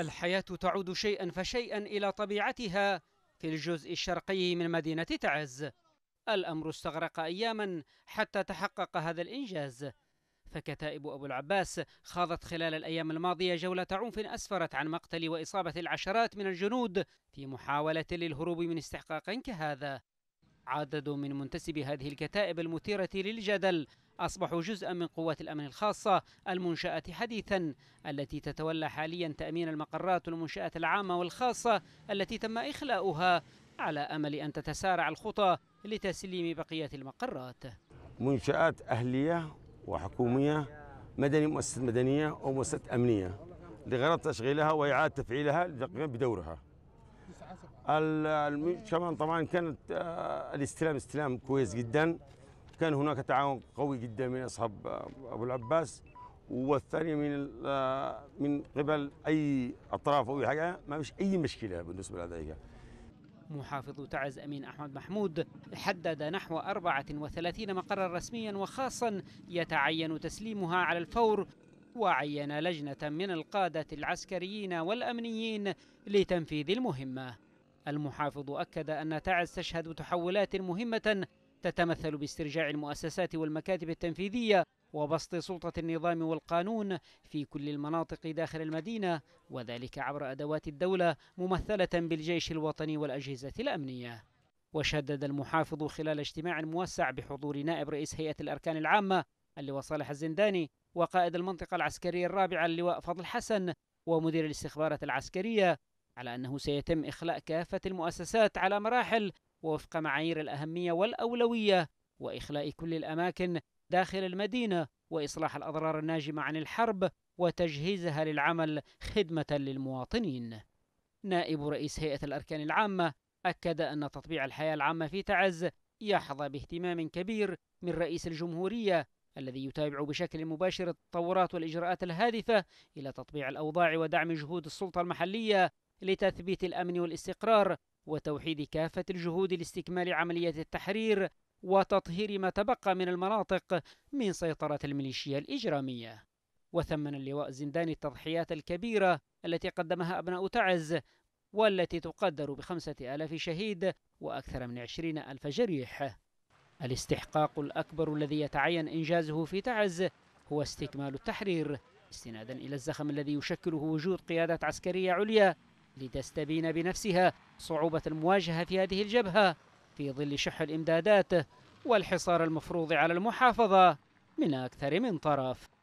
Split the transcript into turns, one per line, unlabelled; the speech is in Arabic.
الحياة تعود شيئا فشيئا إلى طبيعتها في الجزء الشرقي من مدينة تعز الأمر استغرق أياما حتى تحقق هذا الإنجاز فكتائب أبو العباس خاضت خلال الأيام الماضية جولة عنف أسفرت عن مقتل وإصابة العشرات من الجنود في محاولة للهروب من استحقاق كهذا عدد من منتسبي هذه الكتائب المثيرة للجدل أصبحوا جزءا من قوات الأمن الخاصة المنشأة حديثا التي تتولى حاليا تأمين المقرات والمنشآت العامة والخاصة التي تم إخلاؤها على أمل أن تتسارع الخطى لتسليم بقية المقرات
منشآت أهلية وحكومية مدني مؤسسة مدنية أو مؤسسة أمنية لغرض تشغيلها وإعادة تفعيلها بدورها كمان طبعا كانت آه، الاستلام استلام كويس جدا كان هناك تعاون قوي جدا من اصحاب ابو العباس والثانيه من من قبل اي اطراف او حاجه ما فيش اي مشكله بالنسبه لذلك
محافظ تعز أمين أحمد محمود حدد نحو 34 مقرا رسميا وخاصا يتعين تسليمها على الفور وعين لجنة من القادة العسكريين والأمنيين لتنفيذ المهمة المحافظ أكد أن تعز تشهد تحولات مهمة تتمثل باسترجاع المؤسسات والمكاتب التنفيذية وبسط سلطة النظام والقانون في كل المناطق داخل المدينة وذلك عبر أدوات الدولة ممثلة بالجيش الوطني والأجهزة الأمنية وشدد المحافظ خلال اجتماع موسع بحضور نائب رئيس هيئة الأركان العامة اللواء صالح الزنداني وقائد المنطقة العسكرية الرابعة اللواء فضل حسن ومدير الاستخبارات العسكرية على أنه سيتم إخلاء كافة المؤسسات على مراحل ووفق معايير الأهمية والأولوية وإخلاء كل الأماكن داخل المدينة وإصلاح الأضرار الناجمة عن الحرب وتجهيزها للعمل خدمة للمواطنين. نائب رئيس هيئة الأركان العامة أكد أن تطبيع الحياة العامة في تعز يحظى باهتمام كبير من رئيس الجمهورية الذي يتابع بشكل مباشر التطورات والإجراءات الهادفة إلى تطبيع الأوضاع ودعم جهود السلطة المحلية لتثبيت الأمن والاستقرار وتوحيد كافة الجهود لاستكمال عملية التحرير وتطهير ما تبقى من المناطق من سيطرة الميليشيا الإجرامية وثمن اللواء زنداني التضحيات الكبيرة التي قدمها أبناء تعز والتي تقدر بخمسة آلاف شهيد وأكثر من عشرين ألف جريح الاستحقاق الأكبر الذي يتعين إنجازه في تعز هو استكمال التحرير استنادا إلى الزخم الذي يشكله وجود قيادات عسكرية عليا لتستبين بنفسها صعوبة المواجهة في هذه الجبهة في ظل شح الإمدادات والحصار المفروض على المحافظة من أكثر من طرف